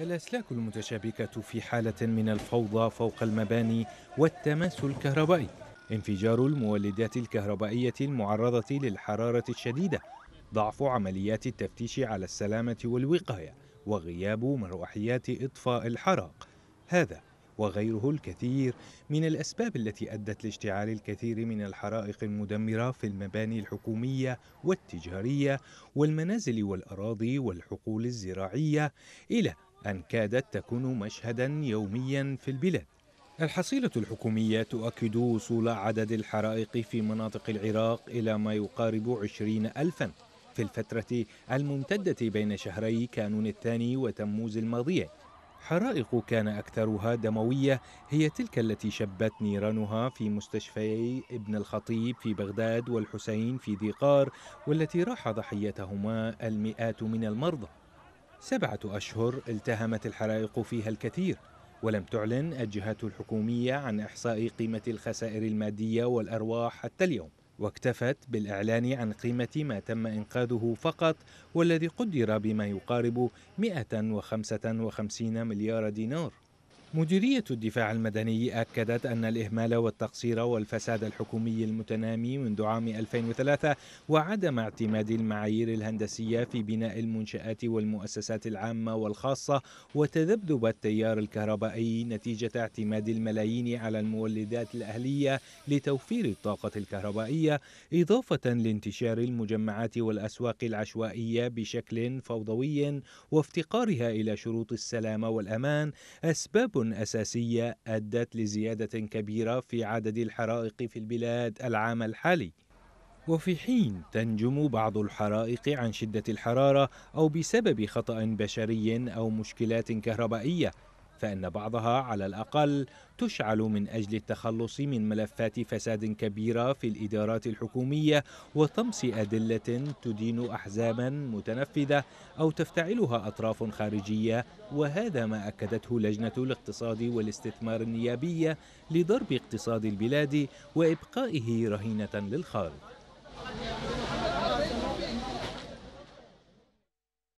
الأسلاك المتشابكة في حالة من الفوضى فوق المباني والتماس الكهربائي انفجار المولدات الكهربائية المعرضة للحرارة الشديدة ضعف عمليات التفتيش على السلامة والوقاية وغياب مروحيات إطفاء الحرائق هذا وغيره الكثير من الأسباب التي أدت لاشتعال الكثير من الحرائق المدمرة في المباني الحكومية والتجارية والمنازل والأراضي والحقول الزراعية إلى أن كادت تكون مشهدا يوميا في البلاد الحصيلة الحكومية تؤكد وصول عدد الحرائق في مناطق العراق إلى ما يقارب عشرين ألفا في الفترة الممتدة بين شهري كانون الثاني وتموز الماضية حرائق كان أكثرها دموية هي تلك التي شبت نيرانها في مستشفيي ابن الخطيب في بغداد والحسين في ذي قار والتي راح ضحيتهما المئات من المرضى سبعة أشهر التهمت الحرائق فيها الكثير ولم تعلن الجهات الحكومية عن إحصاء قيمة الخسائر المادية والأرواح حتى اليوم واكتفت بالإعلان عن قيمة ما تم إنقاذه فقط والذي قدر بما يقارب 155 مليار دينار مديرية الدفاع المدني أكدت أن الإهمال والتقصير والفساد الحكومي المتنامي منذ عام 2003 وعدم اعتماد المعايير الهندسية في بناء المنشآت والمؤسسات العامة والخاصة وتذبذب التيار الكهربائي نتيجة اعتماد الملايين على المولدات الأهلية لتوفير الطاقة الكهربائية إضافة لانتشار المجمعات والأسواق العشوائية بشكل فوضوي وافتقارها إلى شروط السلام والأمان أسباب أساسية أدت لزيادة كبيرة في عدد الحرائق في البلاد العام الحالي وفي حين تنجم بعض الحرائق عن شدة الحرارة أو بسبب خطأ بشري أو مشكلات كهربائية فإن بعضها على الأقل تشعل من أجل التخلص من ملفات فساد كبيرة في الإدارات الحكومية وطمس أدلة تدين أحزابا متنفذة أو تفتعلها أطراف خارجية وهذا ما أكدته لجنة الاقتصاد والاستثمار النيابية لضرب اقتصاد البلاد وإبقائه رهينة للخارج